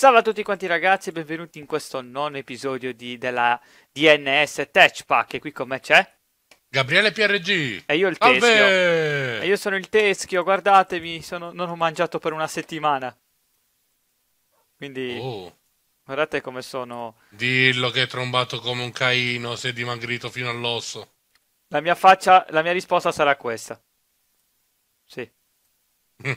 Salve a tutti quanti ragazzi e benvenuti in questo nono episodio di, della DNS Tech Pack e qui con me c'è Gabriele PRG e io il Salve! Teschio e io sono il Teschio, guardatemi, sono, non ho mangiato per una settimana quindi oh. guardate come sono Dillo che è trombato come un caino, si è dimagrito fino all'osso La mia faccia, la mia risposta sarà questa Sì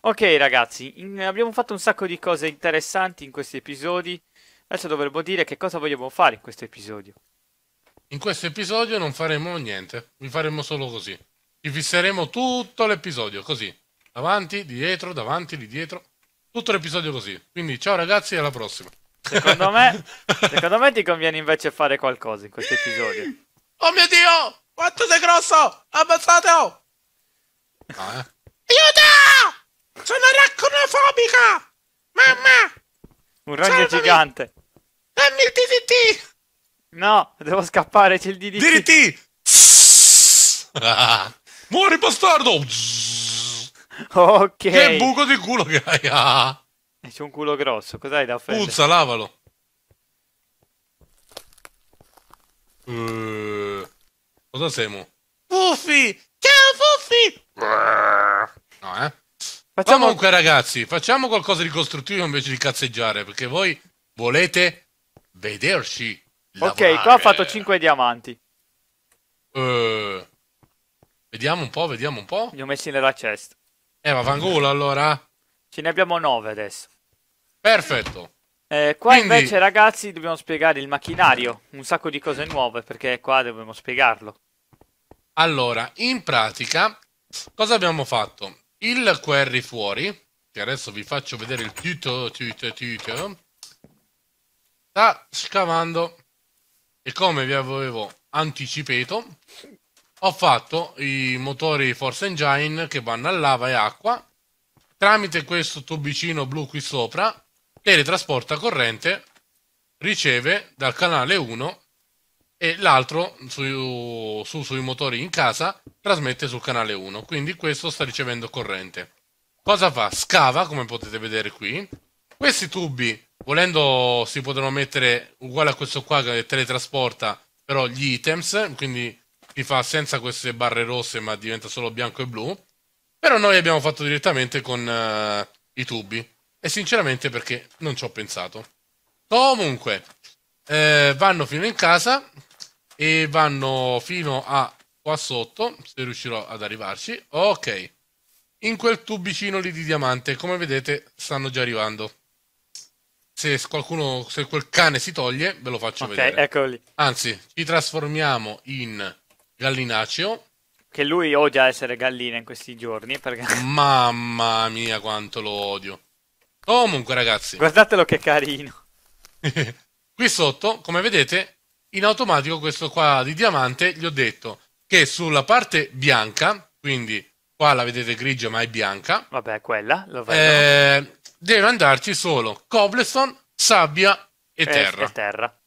Ok ragazzi, in, abbiamo fatto un sacco di cose interessanti in questi episodi. Adesso dovremmo dire che cosa vogliamo fare in questo episodio. In questo episodio non faremo niente, vi faremo solo così. Ci fisseremo tutto l'episodio così. Avanti, dietro, davanti, di dietro. Tutto l'episodio così. Quindi ciao ragazzi e alla prossima. Secondo me, secondo me ti conviene invece fare qualcosa in questo episodio. Oh mio Dio! Quanto sei grosso! Ammazzatelo! Ah, eh. Aiuto! sono arachnofobica! Mamma! Un ragno gigante! Dammi il DDT! No, devo scappare, c'è il DDT! DDT! Ah, muori bastardo! Ok. Che buco di culo che hai! Ah. Eh, c'è un culo grosso, cos'hai da offendere? Puzza, lavalo! Uh, cosa siamo? Fuffi! Ciao Fuffi! No, eh? Facciamo... Comunque, ragazzi, facciamo qualcosa di costruttivo invece di cazzeggiare, perché voi volete vederci. Lavorare. Ok, qua ho fatto 5 diamanti. Uh, vediamo un po', vediamo un po'. Li ho messi nella cesta. Eh, ma vangolo allora? Ce ne abbiamo 9 adesso. Perfetto. Eh, qua Quindi... invece, ragazzi, dobbiamo spiegare il macchinario. Un sacco di cose nuove, perché qua dobbiamo spiegarlo. Allora, in pratica, cosa abbiamo fatto? il query fuori, che adesso vi faccio vedere il tutto tutto tuto, sta scavando e come vi avevo anticipato, ho fatto i motori Force Engine che vanno a lava e acqua, tramite questo tubicino blu qui sopra, teletrasporta corrente, riceve dal canale 1 e l'altro su, su, sui motori in casa trasmette sul canale 1, quindi questo sta ricevendo corrente. Cosa fa? Scava, come potete vedere qui. Questi tubi, volendo, si potranno mettere uguale a questo qua che teletrasporta, però gli items, quindi si fa senza queste barre rosse ma diventa solo bianco e blu. Però noi abbiamo fatto direttamente con uh, i tubi. E sinceramente perché non ci ho pensato. Comunque, eh, vanno fino in casa, e vanno fino a qua sotto, se riuscirò ad arrivarci. Ok, in quel tubicino lì di diamante, come vedete, stanno già arrivando. Se, qualcuno, se quel cane si toglie, ve lo faccio okay, vedere. Eccoli. Anzi, ci trasformiamo in gallinaceo. Che lui odia essere gallina in questi giorni. Perché... Mamma mia, quanto lo odio. Comunque, ragazzi. Guardatelo che carino. Qui sotto, come vedete, in automatico questo qua di diamante gli ho detto che sulla parte bianca, quindi qua la vedete grigia ma è bianca. Vabbè, quella, lo vedo. Eh, deve andarci solo cobblestone, sabbia e, eh, terra. E terra.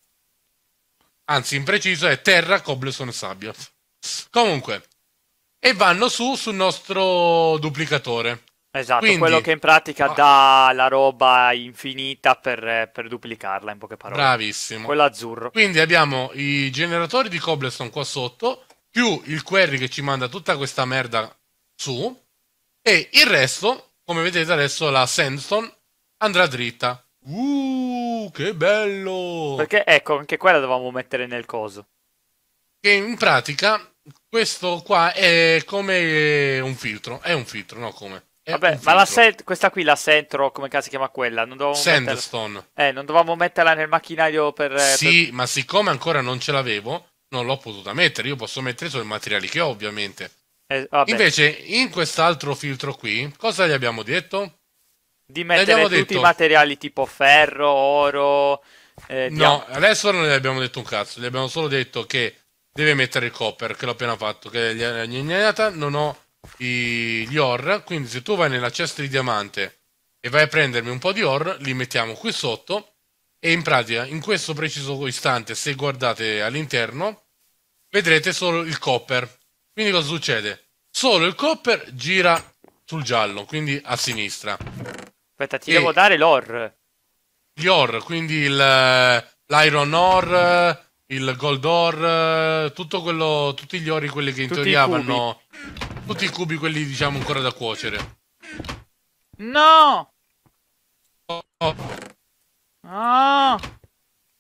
Anzi, impreciso è terra, cobblestone, sabbia. Comunque, e vanno su sul nostro duplicatore. Esatto, Quindi, quello che in pratica ah. dà la roba infinita per, per, duplicarla, in poche parole. Bravissimo. Quello azzurro. Quindi abbiamo i generatori di cobblestone qua sotto, più il query che ci manda tutta questa merda su, e il resto, come vedete adesso, la sandstone andrà dritta. Uh, che bello! Perché, ecco, anche quella dovevamo mettere nel coso. Che in pratica, questo qua è come un filtro, è un filtro, no come... Eh, vabbè, ma la Sand, questa qui la Centro, come cazzo si chiama quella? Non Sandstone. Metterla, eh, non dovevamo metterla nel macchinario per... Eh, sì, per... ma siccome ancora non ce l'avevo, non l'ho potuta mettere. Io posso mettere solo i materiali che ho, ovviamente. Eh, Invece, in quest'altro filtro qui, cosa gli abbiamo detto? Di mettere tutti detto... i materiali tipo ferro, oro... Eh, no, adesso non gli abbiamo detto un cazzo. Gli abbiamo solo detto che deve mettere il copper, che l'ho appena fatto. Che gli... ha non ho i, gli OR, quindi se tu vai nella cesta di diamante e vai a prendermi un po' di OR, li mettiamo qui sotto e in pratica in questo preciso istante, se guardate all'interno, vedrete solo il copper. Quindi cosa succede? Solo il copper gira sul giallo, quindi a sinistra. Aspetta, ti e devo dare l'OR. Gli OR, quindi eh, l'iron ore, il Gold Door, eh, tutto quello, tutti gli ori, quelli che in tutti teoria vanno. Tutti i cubi, quelli diciamo ancora da cuocere. No! Oh, oh.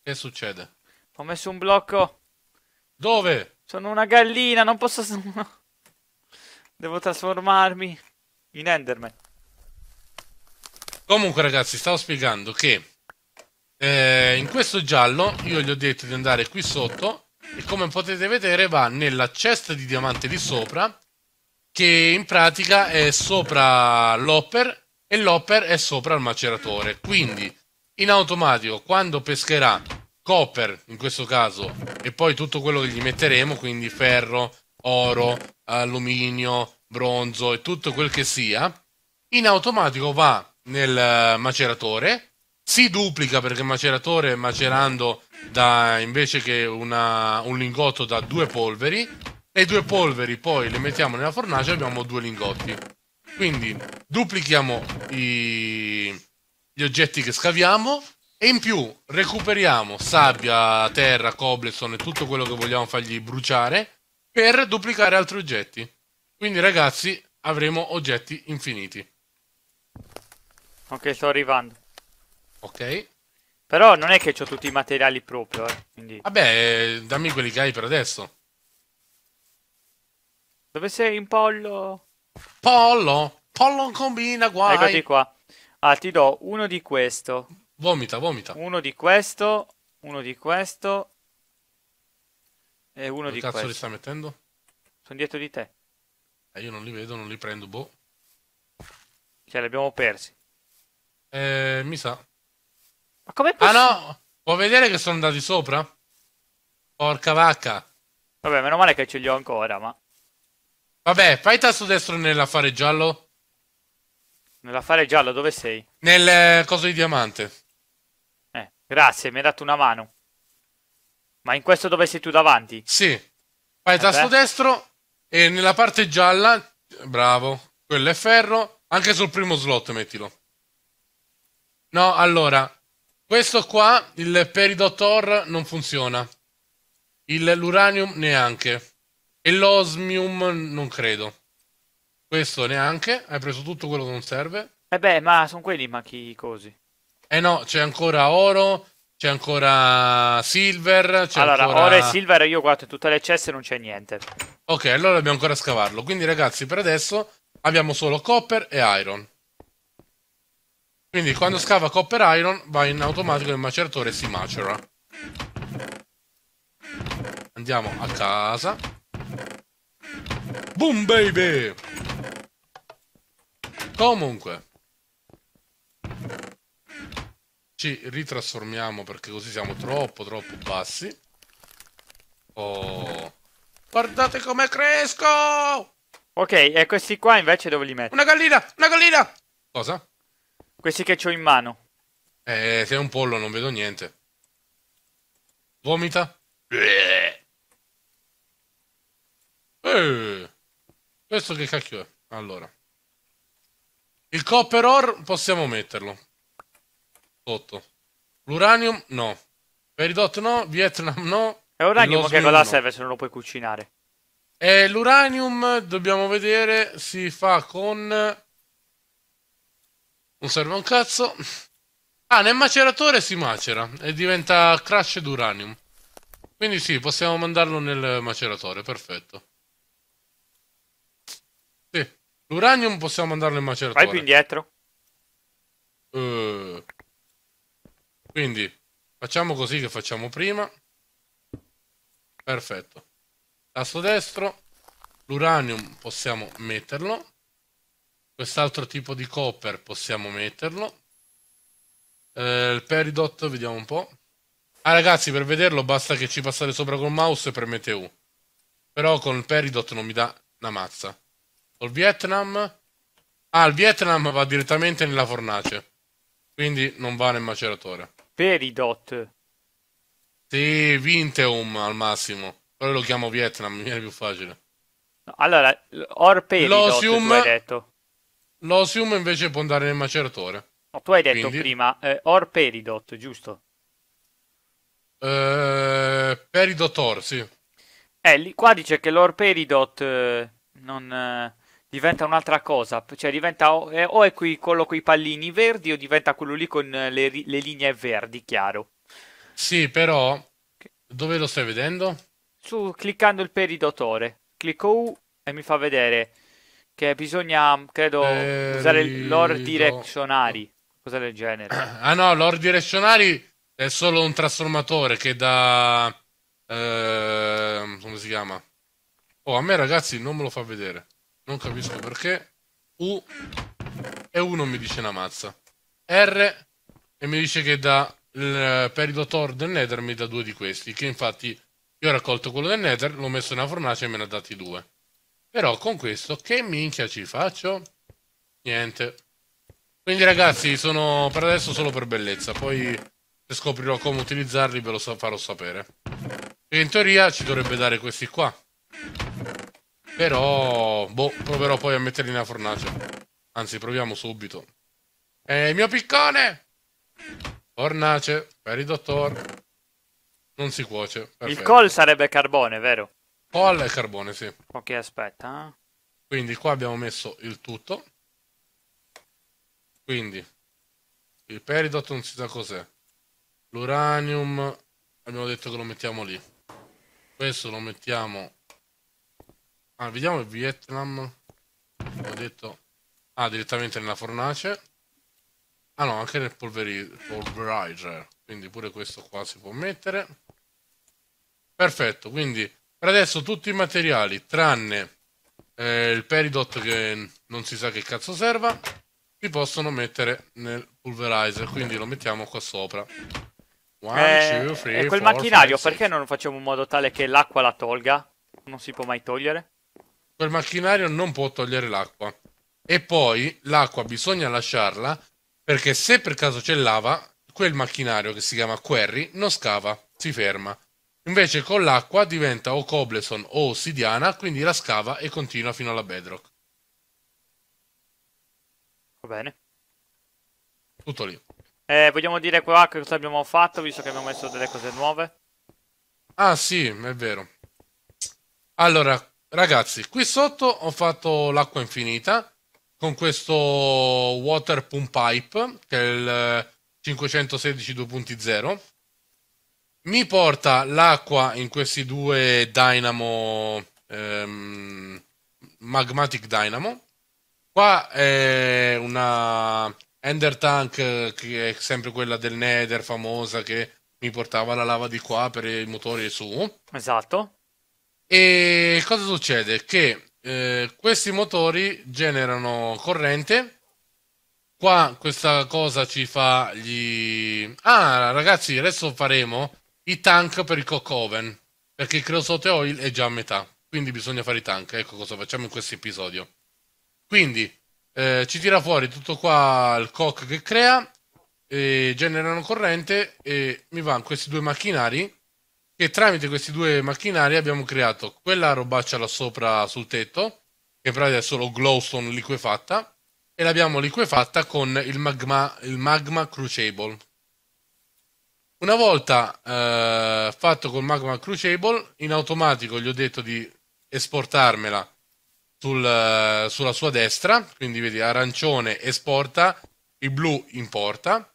Che succede? Ho messo un blocco. Dove? Sono una gallina, non posso... Devo trasformarmi in Enderman. Comunque ragazzi, stavo spiegando che eh, in questo giallo io gli ho detto di andare qui sotto e come potete vedere va nella cesta di diamante di sopra che in pratica è sopra l'hopper e l'hopper è sopra il maceratore. Quindi in automatico quando pescherà copper in questo caso e poi tutto quello che gli metteremo, quindi ferro, oro, alluminio, bronzo e tutto quel che sia, in automatico va nel maceratore si duplica perché maceratore macerando da, invece che una, un lingotto da due polveri e due polveri poi le mettiamo nella fornace e abbiamo due lingotti. Quindi duplichiamo i, gli oggetti che scaviamo e in più recuperiamo sabbia, terra, cobblestone e tutto quello che vogliamo fargli bruciare per duplicare altri oggetti. Quindi ragazzi avremo oggetti infiniti. Ok, sto arrivando. Ok. Però non è che ho tutti i materiali proprio, eh. Quindi... Vabbè, eh, dammi quelli che hai per adesso. Dove sei in pollo? Pollo! Pollo combina, guai! Eccoti qua. Ah, ti do uno di questo. Vomita, vomita. Uno di questo, uno di questo e uno Dove di questo. Che cazzo li sta mettendo? Sono dietro di te. Eh, io non li vedo, non li prendo, boh. Cioè, li abbiamo persi. Eh, mi sa. Ma come possibile? Ah no, può vedere che sono andati sopra? Porca vacca. Vabbè, meno male che ce li ho ancora, ma... Vabbè, fai tasto destro nell'affare giallo. Nell'affare giallo, dove sei? Nel eh, coso di diamante. Eh, grazie, mi hai dato una mano. Ma in questo dove sei tu davanti? Sì. Fai eh tasto beh. destro e nella parte gialla... Bravo. Quello è ferro. Anche sul primo slot mettilo. No, allora... Questo qua, il peridotor, non funziona. Il, l'uranium neanche. E l'osmium non credo. Questo neanche. Hai preso tutto quello che non serve. Eh beh, ma sono quelli, ma chi così. Eh no, c'è ancora oro, c'è ancora silver. C'è allora, ancora... oro e silver io guardo tutte le ceste non c'è niente. Ok, allora dobbiamo ancora scavarlo. Quindi ragazzi, per adesso abbiamo solo copper e iron. Quindi quando scava copper iron va in automatico nel maceratore e si macera. Andiamo a casa. Boom baby! Comunque. Ci ritrasformiamo perché così siamo troppo troppo bassi. Oh. Guardate come cresco! Ok, e questi qua invece dove li metto? Una gallina! Una gallina! Cosa? Questi che ho in mano. Eh, sei un pollo, non vedo niente. Vomita. Eh. eh, questo che cacchio è? Allora. Il copper ore possiamo metterlo. Sotto. L'uranium no. Peridot no. Vietnam no. È uranium che cosa serve se non lo puoi cucinare? E eh, l'uranium dobbiamo vedere si fa con non serve un cazzo. Ah, nel maceratore si macera e diventa crash d'uranium. Quindi sì, possiamo mandarlo nel maceratore, perfetto. Sì, l'uranium possiamo mandarlo nel maceratore. Vai più indietro. Uh, quindi, facciamo così che facciamo prima. Perfetto. Tasto destro. L'uranium possiamo metterlo. Quest'altro tipo di copper possiamo metterlo. Eh, il peridot, vediamo un po'. Ah ragazzi, per vederlo basta che ci passate sopra col mouse e premete U. Però con il peridot non mi dà una mazza. Col Vietnam... Ah, il Vietnam va direttamente nella fornace. Quindi non va nel maceratore. Peridot. Sì, Vinteum al massimo. Però lo chiamo Vietnam, mi viene più facile. Allora, Orperidot L'osium... tu hai detto. L'osium invece può andare nel maceratore. No, tu hai detto Quindi... prima eh, or peridot, giusto? Eh, peridot or, sì. Eh, qua dice che l'or peridot eh, non eh, diventa un'altra cosa, cioè diventa o, eh, o è qui, quello con i pallini verdi o diventa quello lì con eh, le, le linee verdi, chiaro. Sì, però dove lo stai vedendo? Su, cliccando il peridotore, clicco U e mi fa vedere che bisogna, credo, eh, usare rido. lore direzionari, cosa del genere. Ah no, lore direzionari è solo un trasformatore che da... Eh, come si chiama? Oh, a me ragazzi non me lo fa vedere. Non capisco perché. U e U non mi dice una mazza. R e mi dice che da il eh, periodo Thor del Nether mi dà due di questi, che infatti io ho raccolto quello del Nether, l'ho messo nella fornace e me ne ha dati due. Però con questo che minchia ci faccio? Niente. Quindi ragazzi, sono per adesso solo per bellezza. Poi se scoprirò come utilizzarli ve lo farò sapere. E in teoria ci dovrebbe dare questi qua. Però, boh, proverò poi a metterli nella fornace. Anzi, proviamo subito. E mio piccone! Fornace, per il dottor. Non si cuoce. Perfetto. Il col sarebbe carbone, vero? O al carbone, sì. Ok, aspetta. Eh. Quindi qua abbiamo messo il tutto. Quindi il peridot non si sa cos'è. L'uranium abbiamo detto che lo mettiamo lì. Questo lo mettiamo... Ah, vediamo il Vietnam. Ho detto... Ah, direttamente nella fornace. Ah no, anche nel polverizer. Quindi pure questo qua si può mettere. Perfetto, quindi per adesso tutti i materiali, tranne eh, il peridot che non si sa che cazzo serva, li possono mettere nel pulverizer, quindi lo mettiamo qua sopra. One, eh, two, eh, three, quel four, macchinario five, perché non facciamo in modo tale che l'acqua la tolga? Non si può mai togliere? Quel macchinario non può togliere l'acqua. E poi l'acqua bisogna lasciarla perché se per caso c'è lava, quel macchinario che si chiama Querry non scava, si ferma. Invece con l'acqua diventa o cobleson o ossidiana, quindi la scava e continua fino alla bedrock. Va bene. Tutto lì. Eh, vogliamo dire qua che cosa abbiamo fatto, visto che abbiamo messo delle cose nuove? Ah sì, è vero. Allora, ragazzi, qui sotto ho fatto l'acqua infinita con questo Water Pump Pipe, che è il 516 2.0 mi porta l'acqua in questi due Dynamo, ehm, Magmatic Dynamo. Qua è una Ender Tank eh, che è sempre quella del Nether famosa che mi portava la lava di qua per i motori su. Esatto. E cosa succede? Che eh, questi motori generano corrente. Qua questa cosa ci fa gli... Ah, ragazzi, adesso faremo i tank per il Cocoven, perché il creosote oil è già a metà, quindi bisogna fare i tank, ecco cosa facciamo in questo episodio. Quindi eh, ci tira fuori tutto qua il cock che crea, eh, generano corrente e mi vanno questi due macchinari che tramite questi due macchinari abbiamo creato quella robaccia là sopra sul tetto, che in pratica è solo glowstone liquefatta, e l'abbiamo liquefatta con il magma, il magma crucible, una volta eh, fatto col Magma Crucible, in automatico gli ho detto di esportarmela sul, eh, sulla sua destra, quindi vedi arancione esporta, il blu importa,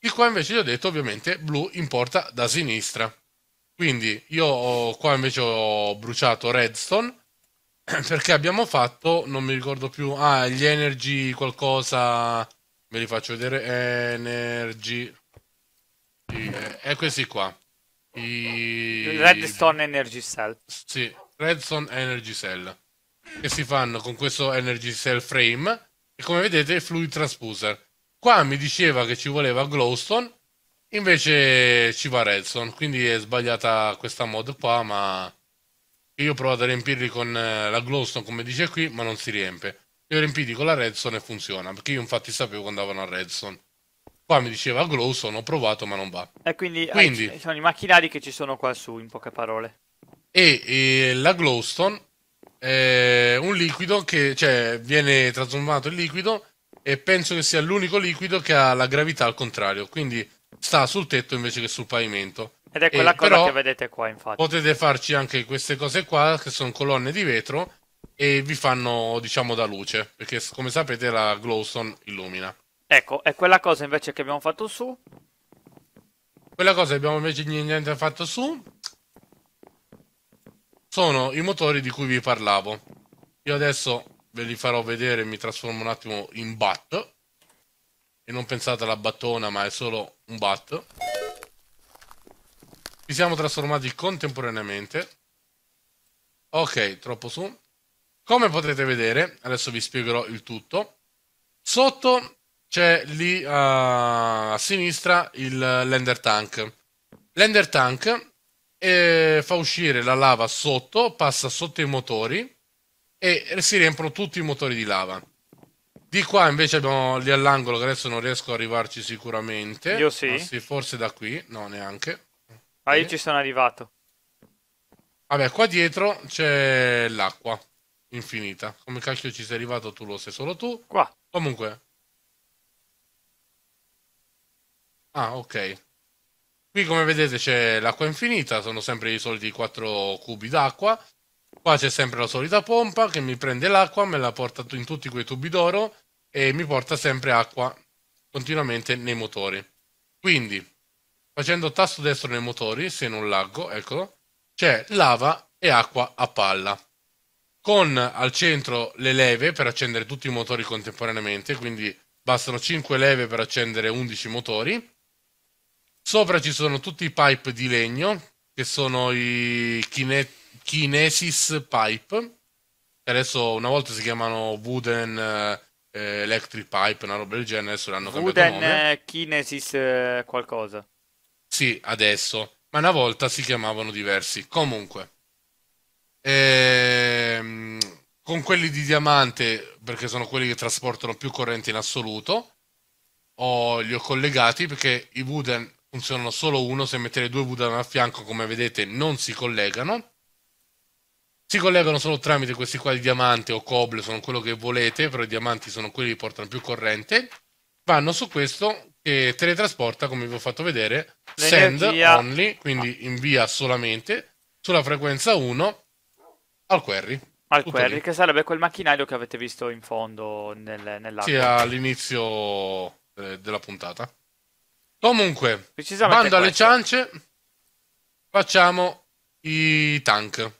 il qua invece gli ho detto ovviamente blu importa da sinistra. Quindi io qua invece ho bruciato redstone perché abbiamo fatto, non mi ricordo più, ah, gli energy qualcosa, ve li faccio vedere, energy, e questi qua. I... Redstone Energy Cell. Sì, Redstone Energy Cell. Che si fanno con questo Energy Cell Frame e come vedete Fluid Transposer. Qua mi diceva che ci voleva Glowstone, invece ci va Redstone, quindi è sbagliata questa mod qua, ma io ho provato a riempirli con eh, la Glowstone come dice qui, ma non si riempie. Li ho riempiti con la Redstone e funziona, perché io infatti sapevo quando andavano a Redstone. Qua mi diceva Glowstone, ho provato ma non va. E quindi, ah, quindi eh, sono i macchinari che ci sono qua su, in poche parole. E, e la Glowstone è un liquido che cioè, viene trasformato in liquido e penso che sia l'unico liquido che ha la gravità al contrario, quindi sta sul tetto invece che sul pavimento. Ed è quella e, cosa che vedete qua, infatti. Potete farci anche queste cose qua, che sono colonne di vetro, e vi fanno, diciamo, da luce, perché come sapete la glowstone illumina. Ecco, è quella cosa invece che abbiamo fatto su. Quella cosa che abbiamo invece niente fatto su sono i motori di cui vi parlavo. Io adesso ve li farò vedere, mi trasformo un attimo in bat. E non pensate alla battona, ma è solo un bat. Ci siamo trasformati contemporaneamente. Ok, troppo su. Come potete vedere, adesso vi spiegherò il tutto. Sotto c'è lì uh, a sinistra il l'ender tank. L'ender tank eh, fa uscire la lava sotto, passa sotto i motori e si riempiono tutti i motori di lava. Di qua invece abbiamo lì all'angolo che adesso non riesco a arrivarci sicuramente. Io sì. Anzi, forse da qui, no neanche. Ah, io ci sono arrivato. Vabbè, qua dietro c'è l'acqua infinita. Come cacchio ci sei arrivato tu? Lo sei solo tu. Qua. Comunque, Ah, ok. Qui come vedete c'è l'acqua infinita, sono sempre i soliti 4 cubi d'acqua. Qua c'è sempre la solita pompa che mi prende l'acqua, me la porta in tutti quei tubi d'oro e mi porta sempre acqua continuamente nei motori. Quindi, facendo tasto destro nei motori, se non laggo, eccolo, c'è lava e acqua a palla. Con al centro le leve per accendere tutti i motori contemporaneamente, quindi bastano 5 leve per accendere 11 motori Sopra ci sono tutti i pipe di legno, che sono i kine- Kinesis Pipe, adesso una volta si chiamano Wooden eh, eh, Electric Pipe, una roba del genere, adesso l'hanno Wooden, cambiato nome. Wooden eh, Kinesis eh, qualcosa. Sì, adesso, ma una volta si chiamavano diversi. Comunque, ehm, con quelli di diamante, perché sono quelli che trasportano più corrente in assoluto, ho, li ho collegati perché i Wooden funzionano solo uno se mettere due Voodoo a fianco come vedete non si collegano si collegano solo tramite questi qua di diamante o coble sono quello che volete però i diamanti sono quelli che portano più corrente vanno su questo che teletrasporta come vi ho fatto vedere send only quindi invia solamente sulla frequenza 1 al query al Tutto query lì. che sarebbe quel macchinario che avete visto in fondo nel, nell'acqua sì all'inizio eh, della puntata Comunque, bando alle ciance, facciamo i tank.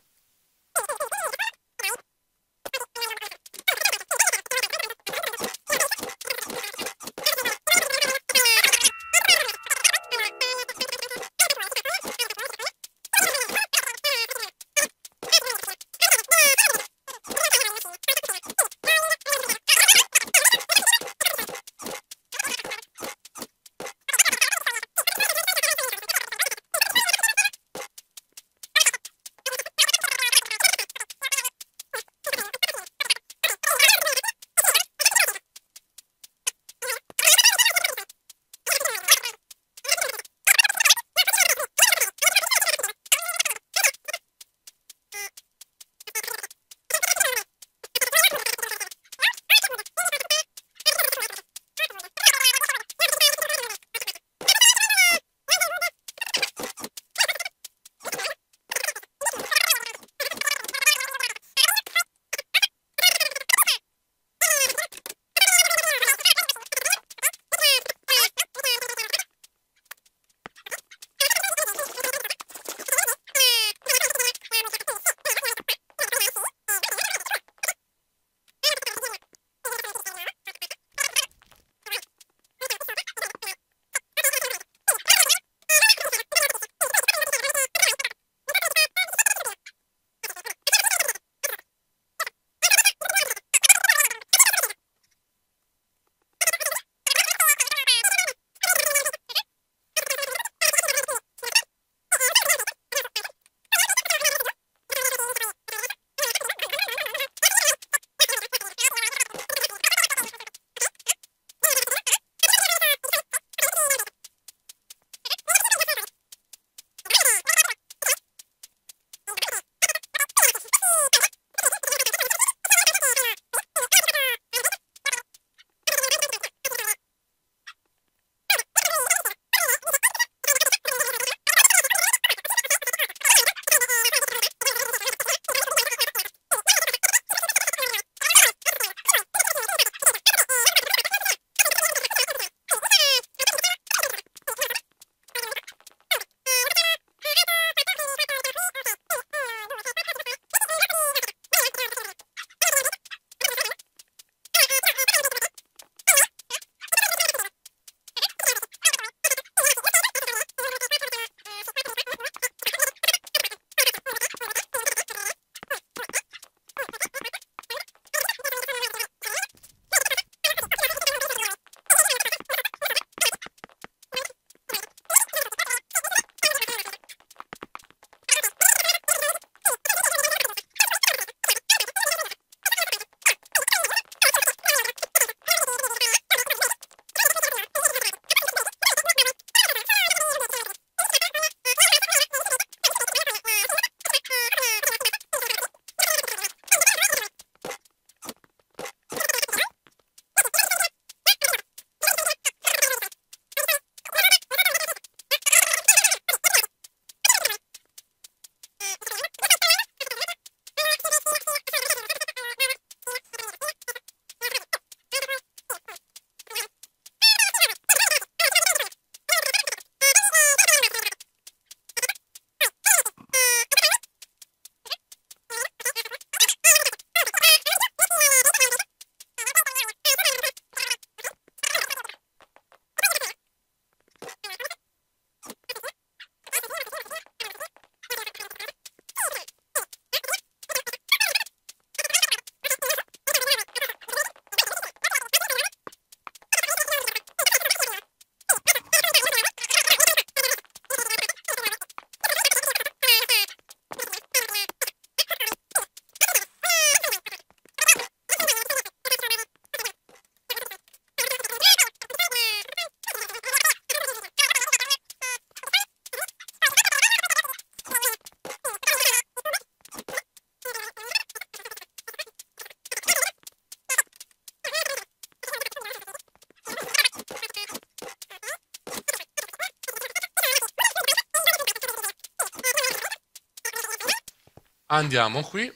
andiamo qui,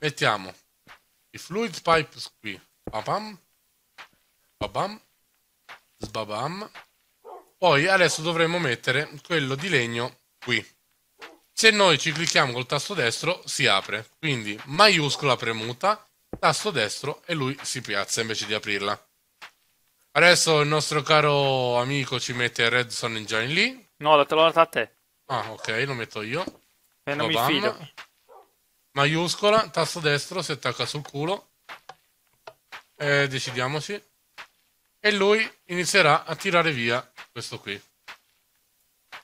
mettiamo i fluid pipes qui, babam, babam, sbabam, poi adesso dovremmo mettere quello di legno qui. Se noi ci clicchiamo col tasto destro si apre, quindi maiuscola premuta, tasto destro e lui si piazza invece di aprirla. Adesso il nostro caro amico ci mette il Redstone Engine lì. No, l'ho trovata a te. Ah, ok, lo metto io. E eh, non Obama. mi fido. Maiuscola, tasto destro, si attacca sul culo. Eh, decidiamoci. E lui inizierà a tirare via questo qui.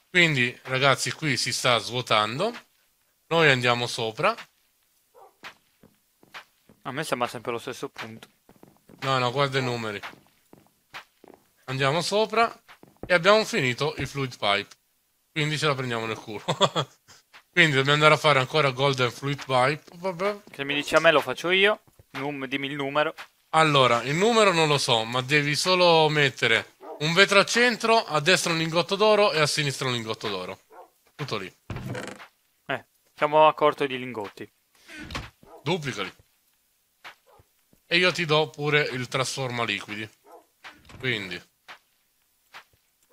Quindi, ragazzi, qui si sta svuotando. Noi andiamo sopra. A me sembra sempre lo stesso punto. No, no, guarda i numeri. Andiamo sopra e abbiamo finito il fluid pipe. Quindi ce la prendiamo nel culo. Quindi dobbiamo andare a fare ancora Golden Fluid Pipe. Se mi dici a me lo faccio io. Num, dimmi il numero. Allora, il numero non lo so, ma devi solo mettere un vetro al centro, a destra un lingotto d'oro e a sinistra un lingotto d'oro. Tutto lì. Eh, siamo a corto di lingotti. Duplicali. E io ti do pure il trasforma liquidi. Quindi,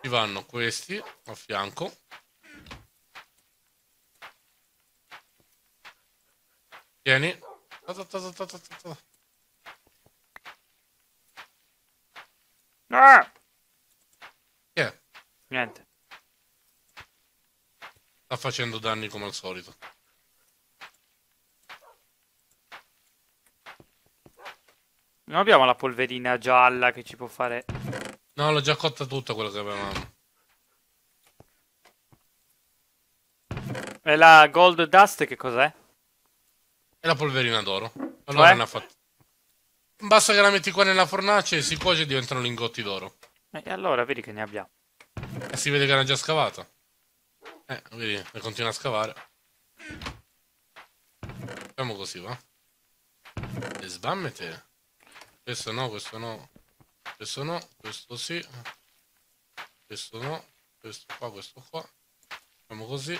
ti vanno questi a fianco. Vieni. Ah! Che Niente. Sta facendo danni come al solito. Non abbiamo la polverina gialla che ci può fare... No, l'ho già cotta tutta quella che avevamo. E la gold dust che cos'è? E la polverina d'oro. Allora cioè? ne ha fatto. Basta che la metti qua nella fornace e si cuoce e diventano lingotti d'oro. Eh, e allora vedi che ne abbiamo. E si vede che l'hanno già scavata. Eh, vedi, e continua a scavare. Facciamo così, va? E sbammete. Questo no, questo no. Questo no, questo sì. Questo no, questo qua, questo qua. Facciamo così.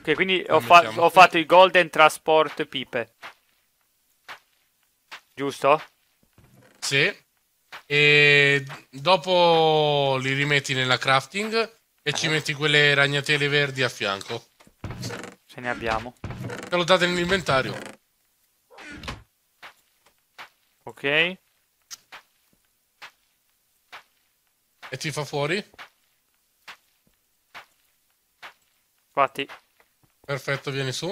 Ok, quindi ho, fa ho fatto il Golden Transport Pipe. Giusto? Sì. E dopo li rimetti nella crafting e ci eh. metti quelle ragnatele verdi a fianco. Se ne abbiamo. Te lo date nell'inventario. Ok. E ti fa fuori? Fatti. Perfetto, vieni su.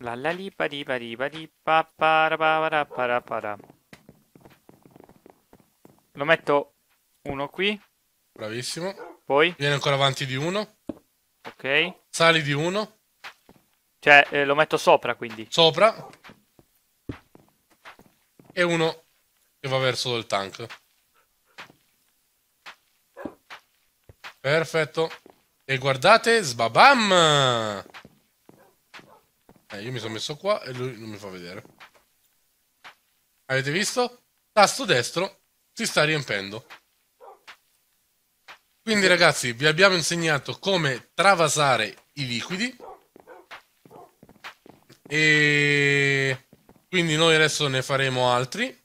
La la li pa di pa di pa di pa para para para para. Lo metto uno qui. Bravissimo. Poi? Vieni ancora avanti di uno. Ok. Sali di uno. Cioè, eh, lo metto sopra, quindi. Sopra. E uno che va verso il tank. Perfetto. E guardate, sbabam! Eh, io mi sono messo qua e lui non mi fa vedere. Avete visto? Tasto destro si sta riempendo. Quindi ragazzi, vi abbiamo insegnato come travasare i liquidi. E quindi noi adesso ne faremo altri.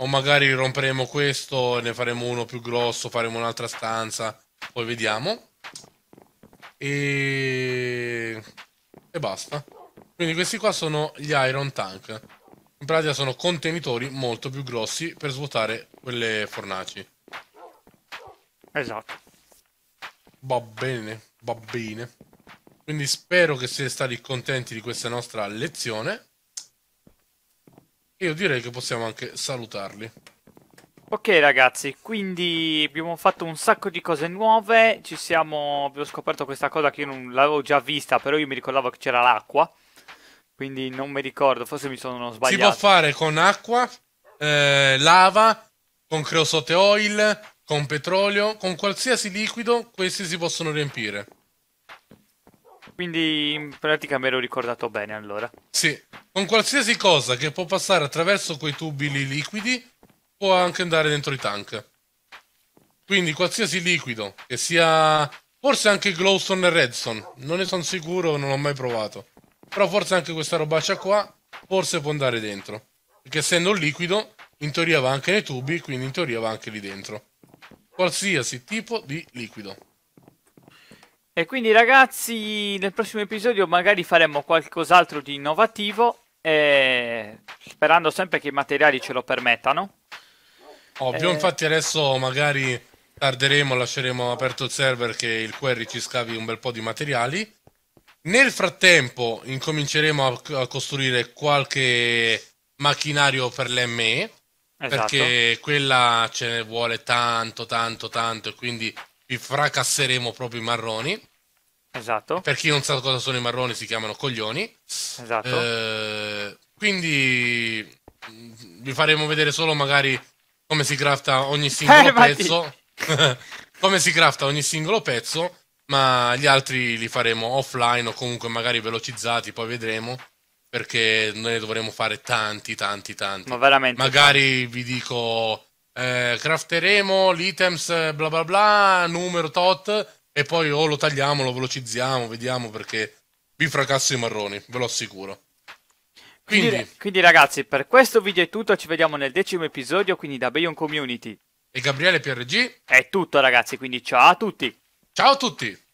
O magari romperemo questo, ne faremo uno più grosso, faremo un'altra stanza, poi vediamo. E e basta. Quindi questi qua sono gli Iron Tank. In pratica sono contenitori molto più grossi per svuotare quelle fornaci. Esatto. Va bene, va bene. Quindi spero che siete stati contenti di questa nostra lezione. E Io direi che possiamo anche salutarli. Ok ragazzi, quindi abbiamo fatto un sacco di cose nuove, ci siamo, abbiamo scoperto questa cosa che io non l'avevo già vista, però io mi ricordavo che c'era l'acqua, quindi non mi ricordo, forse mi sono sbagliato. Si può fare con acqua, eh, lava, con creosote oil, con petrolio, con qualsiasi liquido, questi si possono riempire. Quindi in pratica me l'ho ricordato bene allora. Sì, con qualsiasi cosa che può passare attraverso quei tubi liquidi può anche andare dentro i tank. Quindi qualsiasi liquido, che sia forse anche Glowstone e Redstone, non ne sono sicuro, non l'ho mai provato. Però forse anche questa robaccia qua, forse può andare dentro. Perché essendo un liquido, in teoria va anche nei tubi, quindi in teoria va anche lì dentro. Qualsiasi tipo di liquido. E quindi ragazzi, nel prossimo episodio magari faremo qualcos'altro di innovativo, eh, sperando sempre che i materiali ce lo permettano. Ovvio, eh... infatti adesso magari tarderemo, lasceremo aperto il server che il query ci scavi un bel po' di materiali. Nel frattempo incominceremo a, a costruire qualche macchinario per l'ME, esatto. perché quella ce ne vuole tanto, tanto, tanto e quindi vi fracasseremo proprio i marroni. Esatto. Per chi non sa cosa sono i marroni, si chiamano coglioni. Esatto. Eh, quindi mm, vi faremo vedere solo magari come si crafta ogni eh, singolo eh, pezzo. come si crafta ogni singolo pezzo, ma gli altri li faremo offline o comunque magari velocizzati, poi vedremo. Perché noi ne dovremo fare tanti, tanti, tanti. Ma veramente. Magari vi dico. Eh, crafteremo l'items eh, bla bla bla, numero tot, e poi o lo tagliamo, lo velocizziamo, vediamo perché vi fracasso i marroni, ve lo assicuro. Quindi, quindi, ragazzi, per questo video è tutto, ci vediamo nel decimo episodio, quindi da Bayon Community. E Gabriele PRG. È tutto ragazzi, quindi ciao a tutti. Ciao a tutti.